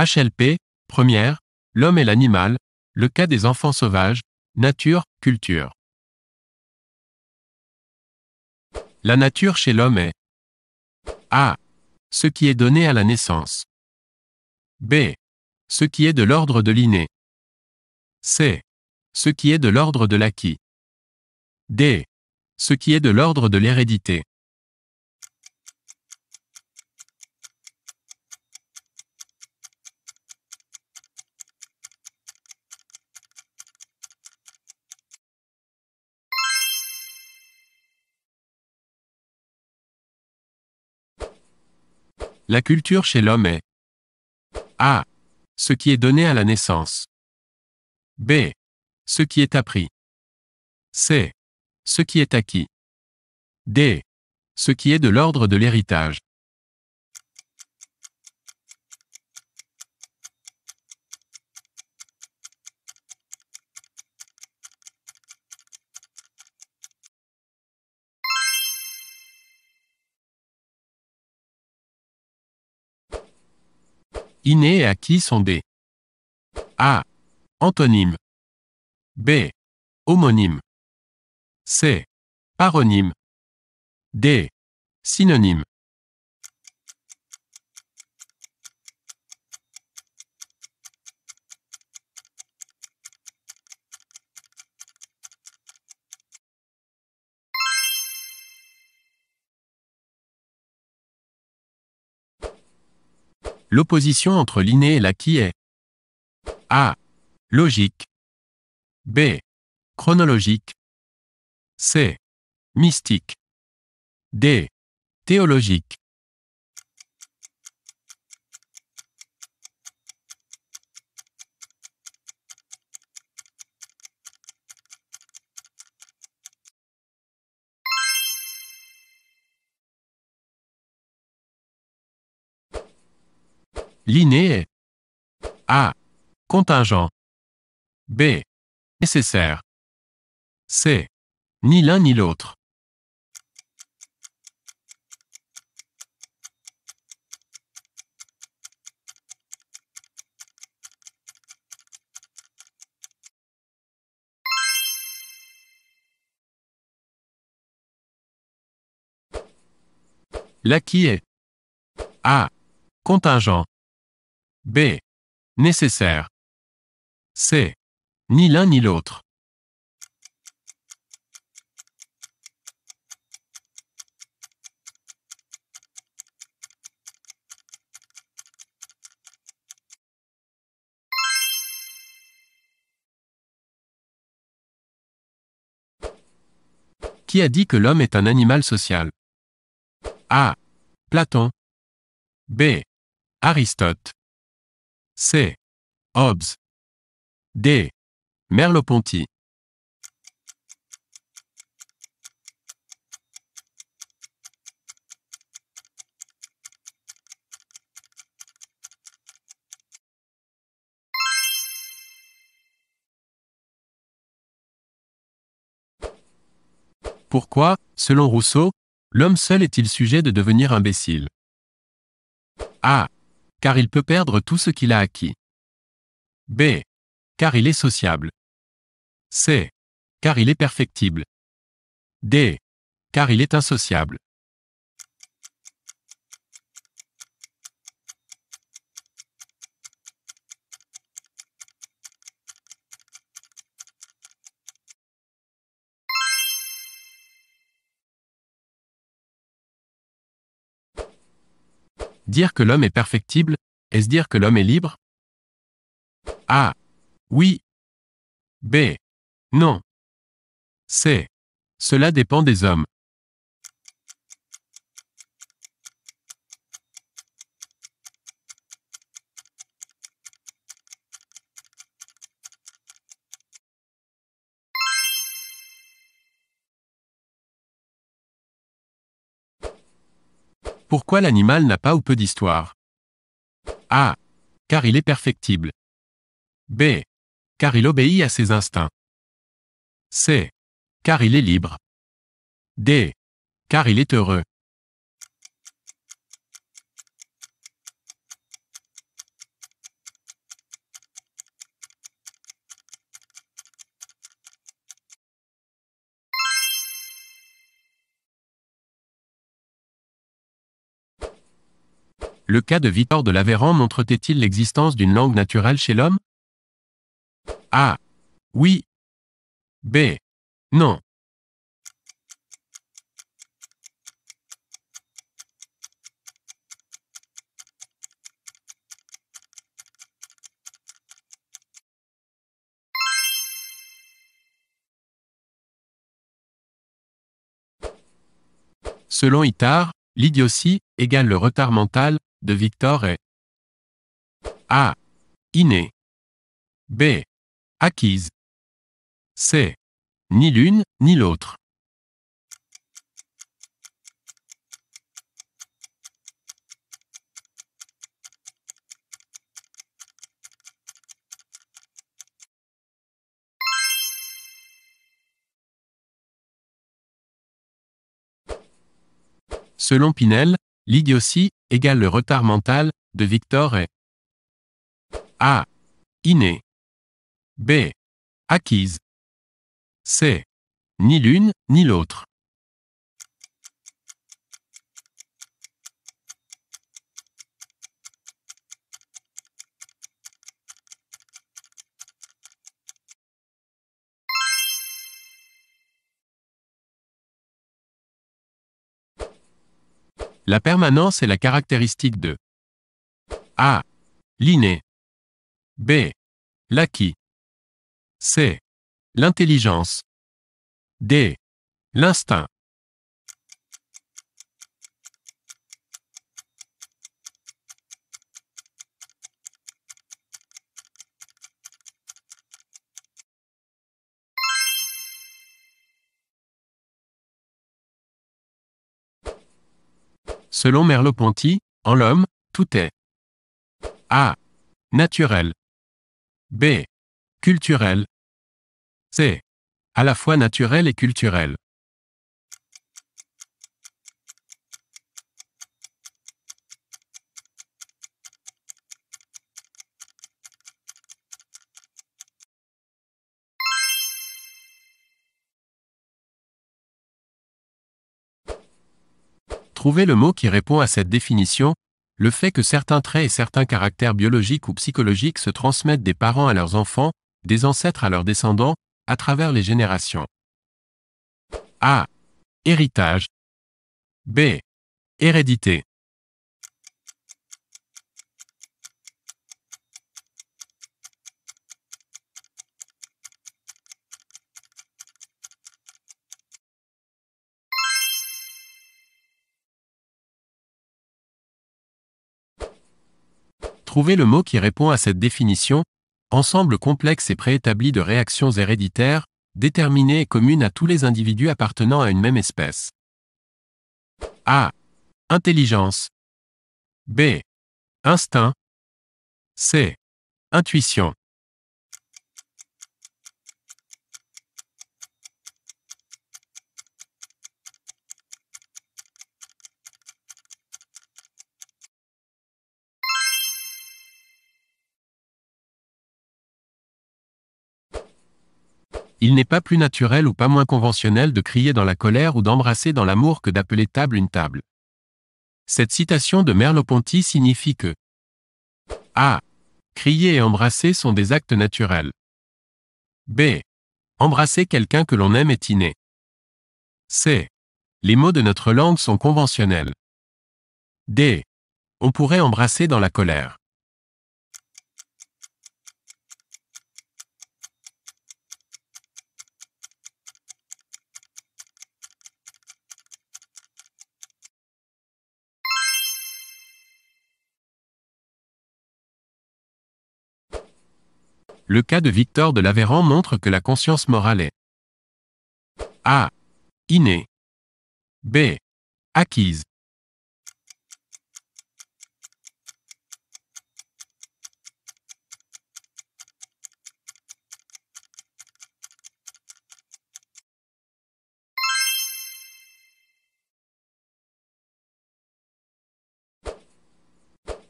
HLP, première, l'homme et l'animal, le cas des enfants sauvages, nature, culture. La nature chez l'homme est A. Ce qui est donné à la naissance. B. Ce qui est de l'ordre de l'inné. C. Ce qui est de l'ordre de l'acquis. D. Ce qui est de l'ordre de l'hérédité. La culture chez l'homme est A. Ce qui est donné à la naissance. B. Ce qui est appris. C. Ce qui est acquis. D. Ce qui est de l'ordre de l'héritage. inné et acquis sont des A. Antonyme B. Homonyme C. Paronyme D. Synonyme L'opposition entre l'inné et l'acquis est A. Logique. B. Chronologique. C. Mystique. D. Théologique. L'inné A. Contingent. B. Nécessaire. C. Ni l'un ni l'autre. qui est A. Contingent. B. Nécessaire. C. Ni l'un ni l'autre. Qui a dit que l'homme est un animal social A. Platon. B. Aristote. C. Hobbes. D. Merleau-Ponty. Pourquoi, selon Rousseau, l'homme seul est-il sujet de devenir imbécile car il peut perdre tout ce qu'il a acquis. B. Car il est sociable. C. Car il est perfectible. D. Car il est insociable. Dire que l'homme est perfectible, est-ce dire que l'homme est libre A. Oui. B. Non. C. Cela dépend des hommes. Pourquoi l'animal n'a pas ou peu d'histoire A. Car il est perfectible. B. Car il obéit à ses instincts. C. Car il est libre. D. Car il est heureux. Le cas de Victor de l'Aveyran montre-t-il l'existence d'une langue naturelle chez l'homme A. Oui. B. Non. Selon Itard, l'idiotie égale le retard mental, de Victor est A. inné B. Acquise. C. Ni l'une, ni l'autre. Selon Pinel, L'idiotie, égale le retard mental, de Victor est A. Inné. B. Acquise. C. Ni l'une, ni l'autre. La permanence est la caractéristique de A. L'inné. B. L'acquis. C. L'intelligence. D. L'instinct. Selon Merleau-Ponty, en l'homme, tout est A. Naturel. B. Culturel. C. À la fois naturel et culturel. Trouvez le mot qui répond à cette définition, le fait que certains traits et certains caractères biologiques ou psychologiques se transmettent des parents à leurs enfants, des ancêtres à leurs descendants, à travers les générations. A. Héritage. B. Hérédité. Trouvez le mot qui répond à cette définition, ensemble complexe et préétabli de réactions héréditaires, déterminées et communes à tous les individus appartenant à une même espèce. A. Intelligence. B. Instinct. C. Intuition. Il n'est pas plus naturel ou pas moins conventionnel de crier dans la colère ou d'embrasser dans l'amour que d'appeler table une table. Cette citation de Merleau-Ponty signifie que A. Crier et embrasser sont des actes naturels. B. Embrasser quelqu'un que l'on aime est inné. C. Les mots de notre langue sont conventionnels. D. On pourrait embrasser dans la colère. le cas de Victor de l'Aveyron montre que la conscience morale est A. Innée. B. Acquise.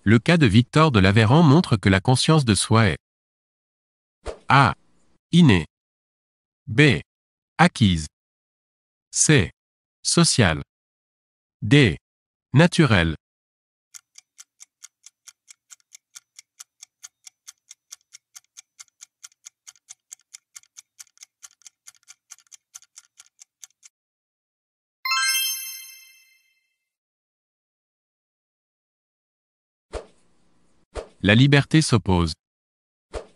Le cas de Victor de l'Aveyron montre que la conscience de soi est a. inné B. Acquise. C. Sociale. D. Naturelle. La liberté s'oppose.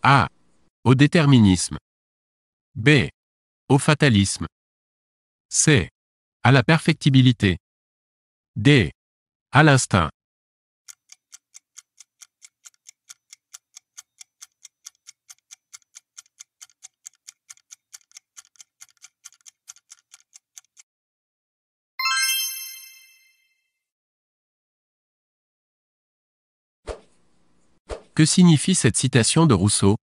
A. Au déterminisme. B. Au fatalisme. C. À la perfectibilité. D. À l'instinct. Que signifie cette citation de Rousseau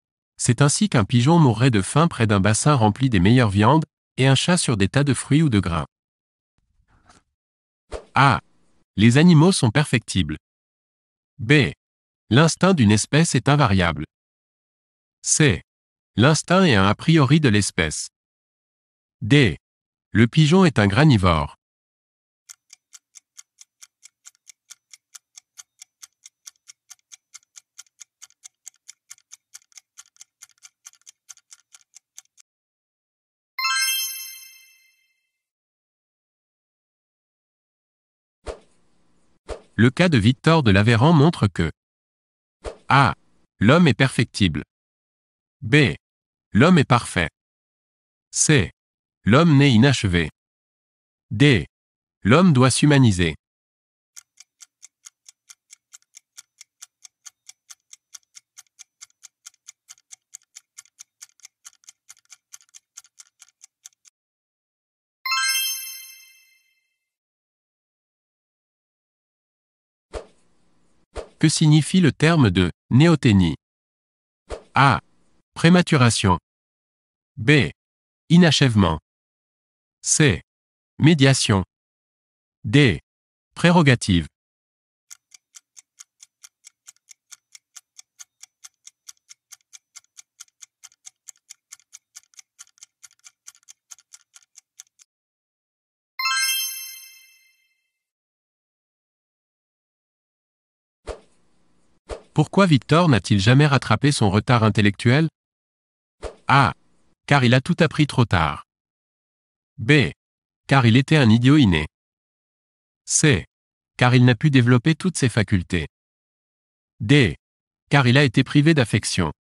c'est ainsi qu'un pigeon mourrait de faim près d'un bassin rempli des meilleures viandes, et un chat sur des tas de fruits ou de grains. A. Les animaux sont perfectibles. B. L'instinct d'une espèce est invariable. C. L'instinct est un a priori de l'espèce. D. Le pigeon est un granivore. le cas de Victor de Laveran montre que A. L'homme est perfectible. B. L'homme est parfait. C. L'homme n'est inachevé. D. L'homme doit s'humaniser. Que signifie le terme de néothénie » A. Prématuration. B. Inachèvement. C. Médiation. D. Prérogative. Pourquoi Victor n'a-t-il jamais rattrapé son retard intellectuel A. Car il a tout appris trop tard. B. Car il était un idiot inné. C. Car il n'a pu développer toutes ses facultés. D. Car il a été privé d'affection.